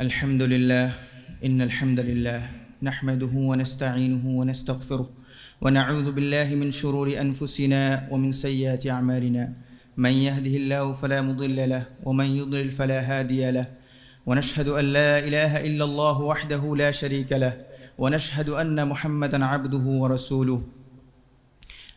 الحمد لله إن الحمد لله نحمده ونستعينه ونستغفره ونعوذ بالله من شرور أنفسنا ومن سيئات أعمالنا من يهده الله فلا مضل له ومن يضلل فلا هادي له ونشهد أن لا إله إلا الله وحده لا شريك له ونشهد أن محمدا عبده ورسوله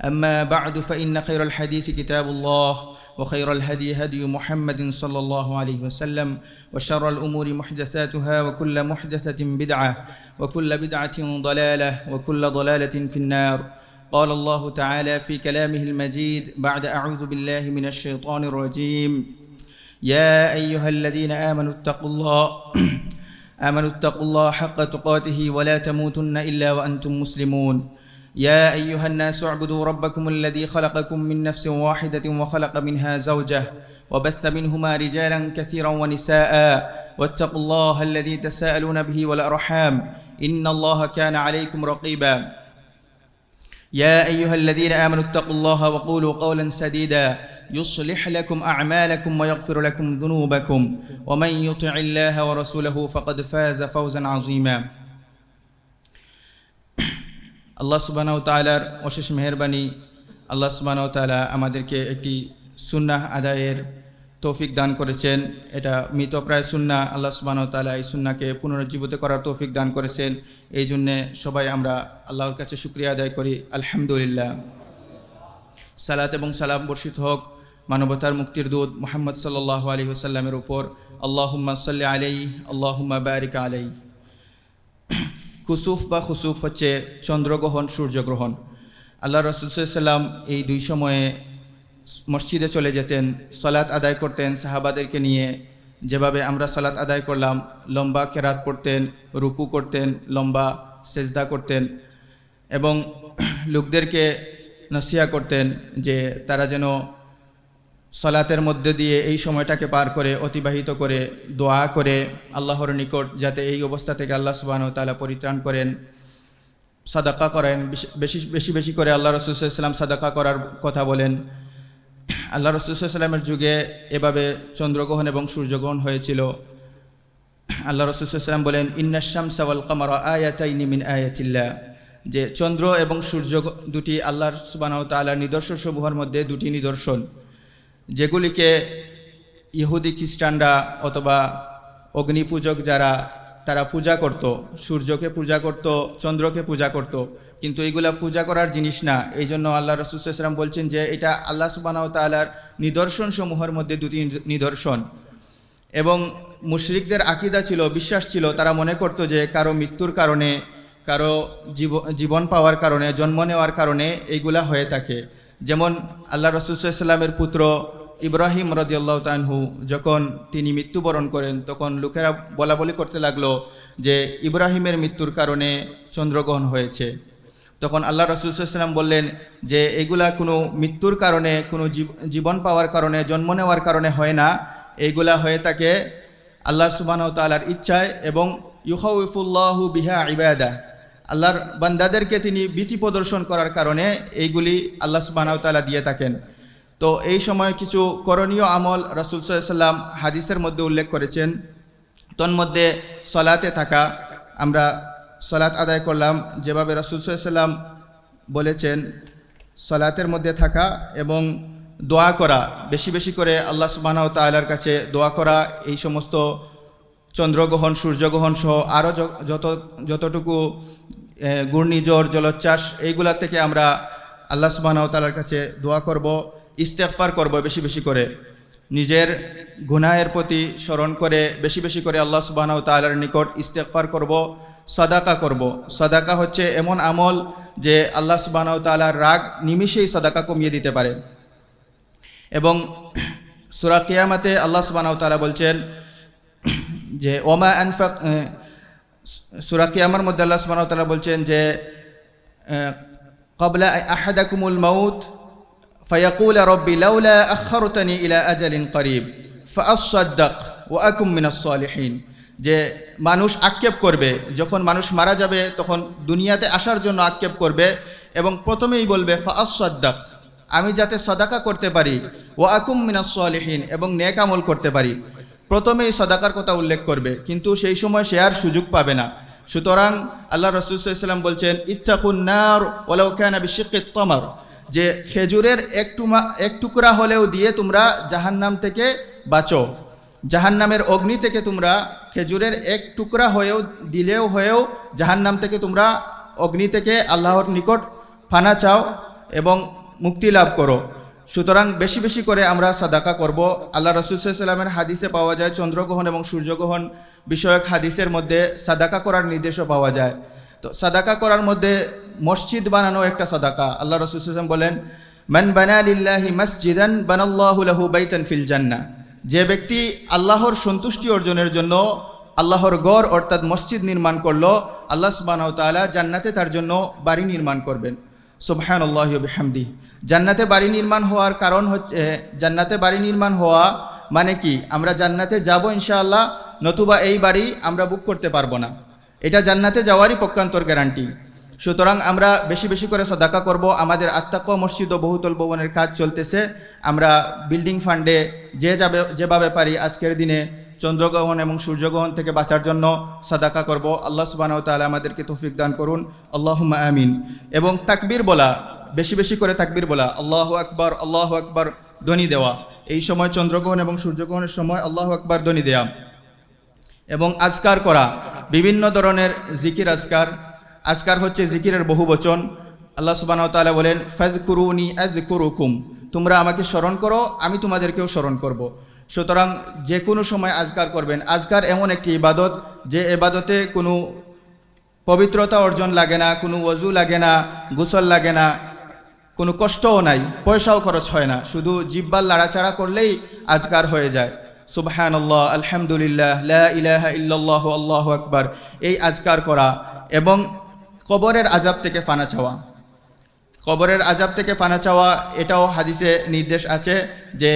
أما بعد فإن خير الحديث كتاب الله وخير الهدي هدي محمد صلى الله عليه وسلم وشر الأمور محدثاتها وكل محدثة بدعة وكل بدعة ضلالة وكل ضلالة في النار قال الله تعالى في كلامه المجيد بعد أعوذ بالله من الشيطان الرجيم يا أيها الذين آمنوا اتقوا الله آمنوا اتقوا الله حق تقاته ولا تموتن إلا وأنتم مسلمون يا أيها الناس اعبدوا ربكم الذي خلقكم من نفس واحدة وخلق منها زوجه وبث منهما رجالا كثيرا ونساء واتقوا الله الذي تساءلون به والأرحام إن الله كان عليكم رقيبا يا أيها الذين آمنوا اتقوا الله وقولوا قولا سديدا يصلح لكم أعمالكم ويغفر لكم ذنوبكم ومن يطع الله ورسوله فقد فاز فوزا عظيما আল্লাহ সুবাহ তালার অশেষ মেহরবানি আল্লাহ সুবাহ তালা আমাদেরকে একটি সুন্না আদায়ের তৌফিক দান করেছেন এটা মৃতপ্রায় সুন্না আল্লাহ সুবাহ তালা এই সুন্নাকে পুনরুজ্জীবিত করার তৌফিক দান করেছেন এই জন্যে সবাই আমরা আল্লাহর কাছে শুক্রিয়া আদায় করি আলহামদুলিল্লাহ সালাত এবং সালাম বর্ষিত হোক মানবতার মুক্তির দূত মোহাম্মদ সাল্লাহ আলী ওসাল্লামের উপর আল্লাহম্মা সাল্লি আলাই আল্লাহম্মা বারিকা আলাই কুসুফ বা খুসুফ হচ্ছে চন্দ্রগ্রহণ সূর্যগ্রহণ আল্লাহ রসুলাম এই দুই সময়ে মসজিদে চলে যেতেন সলাৎ আদায় করতেন সাহাবাদেরকে নিয়ে যেভাবে আমরা সালাত আদায় করলাম লম্বা কেরাত পড়তেন রুকু করতেন লম্বা সেজদা করতেন এবং লোকদেরকে নসিয়া করতেন যে তারা যেন সলাতের মধ্যে দিয়ে এই সময়টাকে পার করে অতিবাহিত করে দোয়া করে আল্লাহর নিকট যাতে এই অবস্থা থেকে আল্লাহ সুবাহ তালা পরিত্রাণ করেন সাদাকা করেন বেশি বেশি বেশি করে আল্লাহ রসুলাম সাদাকা করার কথা বলেন আল্লাহ রসুলামের যুগে এভাবে চন্দ্রগ্রহণ এবং সূর্যগ্রহণ হয়েছিল আল্লাহ রসুলাম বলেন ইন্নাসাম সাওয়াল কামার আয়াতাই নিমিন আয়াতিল্লা যে চন্দ্র এবং সূর্য দুটি আল্লাহর সুবাহ তালার নিদর্শন সমূহের মধ্যে দুটি নিদর্শন যেগুলিকে ইহুদি খ্রিস্টানরা অথবা অগ্নিপূজক যারা তারা পূজা করত সূর্যকে পূজা করত চন্দ্রকে পূজা করত কিন্তু এইগুলা পূজা করার জিনিস না এই জন্য আল্লাহ রসুলাম বলছেন যে এটা আল্লাহ সুবানাও তালার নিদর্শন সমূহের মধ্যে দুটি নিদর্শন এবং মুশরিকদের আকিদা ছিল বিশ্বাস ছিল তারা মনে করত যে কারো মৃত্যুর কারণে কারো জীব জীবন পাওয়ার কারণে জন্ম নেওয়ার কারণে এইগুলা হয়ে থাকে যেমন আল্লাহ রসুলামের পুত্র ইব্রাহিম রদিয়াল্লাহ তানহু যখন তিনি মৃত্যুবরণ করেন তখন লোকেরা বলা বলি করতে লাগলো যে ইব্রাহিমের মৃত্যুর কারণে চন্দ্রগ্রহণ হয়েছে তখন আল্লাহ রসুলাম বললেন যে এগুলা কোনো মৃত্যুর কারণে কোনো জীবন পাওয়ার কারণে জন্ম নেওয়ার কারণে হয় না এইগুলা হয়ে থাকে আল্লাহ সুবাহ তাল্লার ইচ্ছায় এবং ইউহাউফুল্লাহু বিহা ইবাদা আল্লাহর বান্দাদেরকে তিনি ভীতি প্রদর্শন করার কারণে এইগুলি আল্লাহ সুবাহ তাল্লাহ দিয়ে থাকেন তো এই সময় কিছু করণীয় আমল রাসুল সাল্লাম হাদিসের মধ্যে উল্লেখ করেছেন তন্মধ্যে সলাতে থাকা আমরা সলাত আদায় করলাম যেভাবে রাসুল সাল্লাম বলেছেন সলাতের মধ্যে থাকা এবং দোয়া করা বেশি বেশি করে আল্লাহ সুবাহ তাল্লার কাছে দোয়া করা এই সমস্ত চন্দ্রগ্রহণ সূর্যগ্রহণ সহ আরও যত যতটুকু ঘূর্ণিঝড় জলোচ্ছ্বাস এইগুলার থেকে আমরা আল্লাহ সুবাহ তাল্লার কাছে দোয়া করব ইস্তেকফার করব বেশি বেশি করে নিজের গুনায়ের প্রতি স্মরণ করে বেশি বেশি করে আল্লাহ সুবাহ তালার নিকট ইস্তেকফার করব সদাকা করব সাদাকা হচ্ছে এমন আমল যে আল্লাহ সুবাহ তালার রাগ নিমিষেই সাদাকা কমিয়ে দিতে পারে এবং সুরা কিয়ামাতে আল্লাহ সুবাহ তালা বলছেন যে ওমা অ্যানফাক সুরা কিয়ামার মধ্যে আল্লাহ সুবাহ তালা বলছেন যে কবলা আহাদাকুমুল মাউথ فيقول ربي لولا أخرتني إلى أجل قريب فأصدق وأكم من الصالحين যে মানুষ আক্ষেপ করবে যখন মানুষ মারা যাবে তখন দুনিয়াতে আসার জন্য আক্ষেপ করবে এবং প্রথমেই বলবে ফাআসাদ্দাক আমি যাতে সদাকা করতে পারি ও আকুম মিনাসহীন এবং নেক আমল করতে পারি প্রথমেই সদাকার কথা উল্লেখ করবে কিন্তু সেই সময় সে আর সুযোগ পাবে না সুতরাং আল্লাহ ইসলাম বলছেন ইচ্ছাকুন্নার আবি শিক্ষিত তমার যে খেজুরের এক টুমা এক টুকরা হলেও দিয়ে তোমরা জাহান্নাম থেকে বাঁচো জাহান্নামের অগ্নি থেকে তোমরা খেজুরের এক টুকরা হয়েও দিলেও হয়েও জাহান্নাম থেকে তোমরা অগ্নি থেকে আল্লাহর নিকট ফানা চাও এবং মুক্তি লাভ করো সুতরাং বেশি বেশি করে আমরা সাদাকা করব আল্লাহ রসুলামের হাদিসে পাওয়া যায় চন্দ্রগ্রহণ এবং সূর্যগ্রহণ বিষয়ক হাদিসের মধ্যে সাদাকা করার নির্দেশও পাওয়া যায় তো সাদাকা করার মধ্যে মসজিদ বানানো একটা সাদাকা আল্লাহ রসুল বলেন মান বানালিল্লাহি মসজিদান বানাল্লাহুলাহু বাইতান ফিল জান্না যে ব্যক্তি আল্লাহর সন্তুষ্টি অর্জনের জন্য আল্লাহর গড় অর্থাৎ মসজিদ নির্মাণ করলো আল্লাহ সুবাহতালা জান্নাতে তার জন্য বাড়ি নির্মাণ করবেন সুবহান আল্লাহ বিহামদি জান্নাতে বাড়ি নির্মাণ হওয়ার কারণ হচ্ছে জান্নাতে বাড়ি নির্মাণ হওয়া মানে কি আমরা জান্নাতে যাব ইনশাআল্লাহ নতুবা এই বাড়ি আমরা বুক করতে পারবো না এটা জান্নাতে যাওয়ারই পক্ষান্তর গ্যারান্টি সুতরাং আমরা বেশি বেশি করে সদাকা করব আমাদের আত্মাক মসজিদ ও বহুতল ভবনের কাজ চলতেছে আমরা বিল্ডিং ফান্ডে যে যাবে যেভাবে পারি আজকের দিনে চন্দ্রগ্রহণ এবং সূর্যগ্রহণ থেকে বাঁচার জন্য সদাকা করব আল্লাহ সুবাহ তালা আমাদেরকে তৌফিক দান করুন আল্লাহ আমিন এবং তাকবির বলা বেশি বেশি করে তাকবির বলা আল্লাহ আকবর আল্লাহ আকবর ধ্বনি দেওয়া এই সময় চন্দ্রগ্রহণ এবং সূর্যগ্রহণের সময় আল্লাহ আকবর ধ্বনি দেওয়া এবং আজকার করা বিভিন্ন ধরনের জিকির আজকার আজকার হচ্ছে জিকিরের বহু বচন আল্লাহ সুবাহতালা বলেন ফেদ কুরুনি এদ কুরুকুম তোমরা আমাকে স্মরণ করো আমি তোমাদেরকেও স্মরণ করব। সুতরাং যে কোনো সময় আজকার করবেন আজকার এমন একটি ইবাদত যে এবাদতে কোনো পবিত্রতা অর্জন লাগে না কোনো ওজু লাগে না গোসল লাগে না কোনো কষ্টও নাই পয়সাও খরচ হয় না শুধু জিব্বার লাড়াচাড়া করলেই আজকার হয়ে যায় সুবহান আল্লাহ আলহামদুলিল্লাহ ইলাহ ইল্লাহ আল্লাহ আকবার এই আজকার করা এবং কবরের আজাব থেকে ফানা চাওয়া কবরের আজাব থেকে ফানা চাওয়া এটাও হাদিসে নির্দেশ আছে যে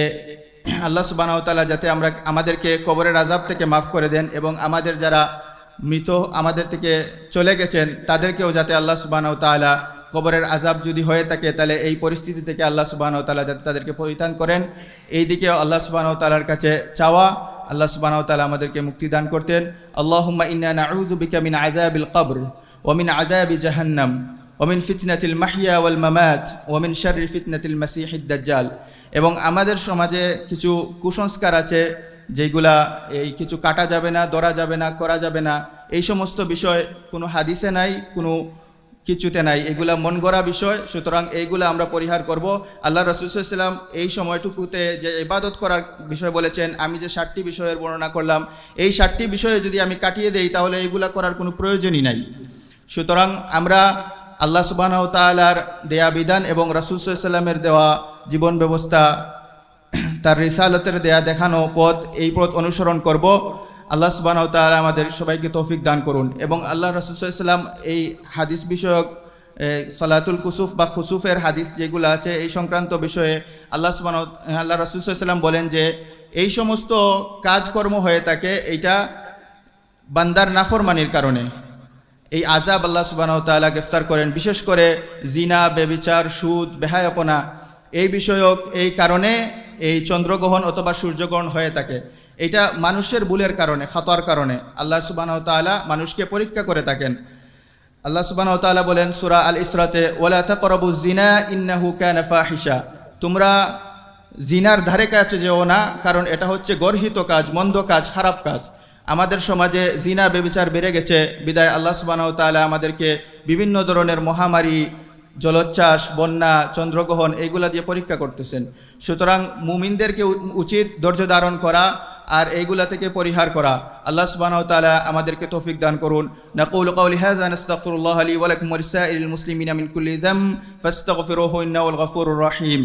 আল্লাহ সুবাহতালা যাতে আমরা আমাদেরকে কবরের আজাব থেকে মাফ করে দেন এবং আমাদের যারা মৃত আমাদের থেকে চলে গেছেন তাদেরকেও যাতে আল্লাহ সুবাহতালা কবরের আজাব যদি হয়ে থাকে তাহলে এই পরিস্থিতি থেকে আল্লাহ সুবাহন তালা যাতে তাদেরকে পরিধান করেন এই দিকে আল্লাহ সুবাহন তালার কাছে চাওয়া আল্লাহ সুবাহন তালা আমাদেরকে মুক্তি দান করতেন আল্লাহম্মা ইন্নাউজুবিকা মিন আদাবিল কবর ওমিন আদাবি জাহান্নাম ওমিন ফিতনাতিল মাহিয়া ওয়াল মামাত ওমিন শরীর ফিতনাতিল মাসিহিদ্দাজ্জাল এবং আমাদের সমাজে কিছু কুসংস্কার আছে যেগুলা এই কিছু কাটা যাবে না দরা যাবে না করা যাবে না এই সমস্ত বিষয় কোনো হাদিসে নাই কোনো কিছুতে নাই এগুলা মন গড়া বিষয় সুতরাং এইগুলা আমরা পরিহার করব আল্লাহ রসুলাম এই সময়টুকুতে যে ইবাদত করার বিষয় বলেছেন আমি যে ষাটটি বিষয়ের বর্ণনা করলাম এই ষাটটি বিষয়ে যদি আমি কাটিয়ে দেই তাহলে এইগুলা করার কোনো প্রয়োজনই নাই সুতরাং আমরা আল্লাহ সুবাহ তালার দেয়া বিধান এবং রসুলসাল্লামের দেওয়া জীবন ব্যবস্থা তার রিসালতের দেয়া দেখানো পথ এই পথ অনুসরণ করব আল্লাহ সুবাহ তালা আমাদের সবাইকে তৌফিক দান করুন এবং আল্লাহ রসুলাম এই হাদিস বিষয়ক সলাতুল কুসুফ বা খুসুফের হাদিস যেগুলো আছে এই সংক্রান্ত বিষয়ে আল্লাহ সুবাহ আল্লাহ রসুলাম বলেন যে এই সমস্ত কাজকর্ম হয়ে থাকে এইটা বান্দার নাফরমানির কারণে এই আজাব আল্লাহ সুবাহ তালা গ্রেফতার করেন বিশেষ করে জিনা বেবিচার সুদ বেহায়পনা এই বিষয়ক এই কারণে এই চন্দ্রগ্রহণ অথবা সূর্যগ্রহণ হয়ে থাকে এটা মানুষের ভুলের কারণে খাতার কারণে আল্লাহ সুবাহ তালা মানুষকে পরীক্ষা করে থাকেন আল্লাহ সুবাহ তালা বলেন সুরা আল ইসরাতে ওলা তকরবু জিনা ইন্নাহু ক্যানফা হিসা তোমরা জিনার ধারে কাছে যেও না কারণ এটা হচ্ছে গর্হিত কাজ মন্দ কাজ খারাপ কাজ আমাদের সমাজে জিনা বেবিচার বেড়ে গেছে বিদায় আল্লাহ সুবাহ তালা আমাদেরকে বিভিন্ন ধরনের মহামারী জলোচ্ছ্বাস বন্যা চন্দ্রগ্রহণ এইগুলা দিয়ে পরীক্ষা করতেছেন সুতরাং মুমিনদেরকে উচিত ধৈর্য ধারণ করা আর এইগুলা থেকে পরিহার করা আল্লাহ সুবহানাহু ওয়া তাআলা আমাদেরকে তৌফিক দান করুন নাকুলু কওলি হাযা নাস্তাগফিরুল্লাহ লি ওয়া লাকুম ওয়া লিসাইরিল মুসলিমিনা মিন কুল্লি যামব ফাস্তাগফিরুহু ইন্নাহু আল গফুরুর রহিম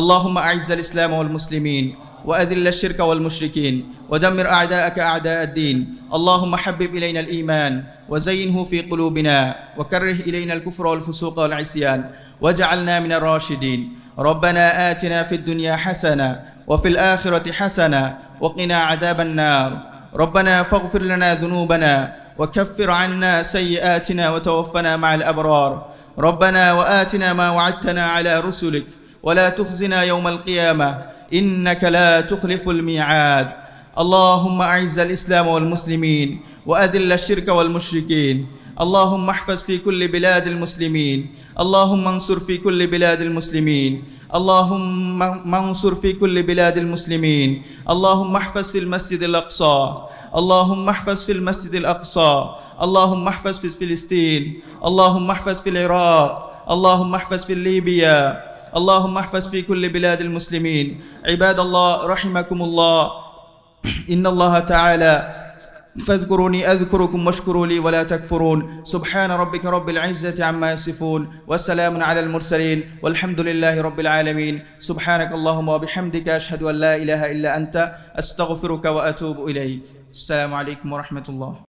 اللهم أعز الإسلام والمسلمين وأذل الشرك والمشركين ودمر أعداءك أعداء الدين اللهم حبب إلينا الإيمان وزينه في قلوبنا وكره إلينا الكفر والفسوق والعصيان واجعلنا من الراشدين ربنا آتنا في الدنيا حسنة وفي الآخرة حسنة وقنا عذاب النار ربنا فاغفر لنا ذنوبنا وكفر عنا سيئاتنا وتوفنا مع الأبرار ربنا وآتنا ما وعدتنا على رسلك ولا تخزنا يوم القيامة إنك لا تخلف الميعاد اللهم أعز الإسلام والمسلمين وأذل الشرك والمشركين اللهم احفظ في كل بلاد المسلمين اللهم انصر في كل بلاد المسلمين اللهم انصر في كل بلاد المسلمين اللهم احفظ في المسجد الأقصى اللهم احفظ في المسجد الأقصى اللهم احفظ في فلسطين اللهم احفظ في العراق اللهم احفظ في ليبيا اللهم احفظ في كل بلاد المسلمين عباد الله رحمكم الله إن الله تعالى فاذكروني أذكركم واشكروا لي ولا تكفرون سبحان ربك رب العزة عما يصفون وسلام على المرسلين والحمد لله رب العالمين سبحانك اللهم وبحمدك أشهد أن لا إله إلا أنت أستغفرك وأتوب إليك السلام عليكم ورحمة الله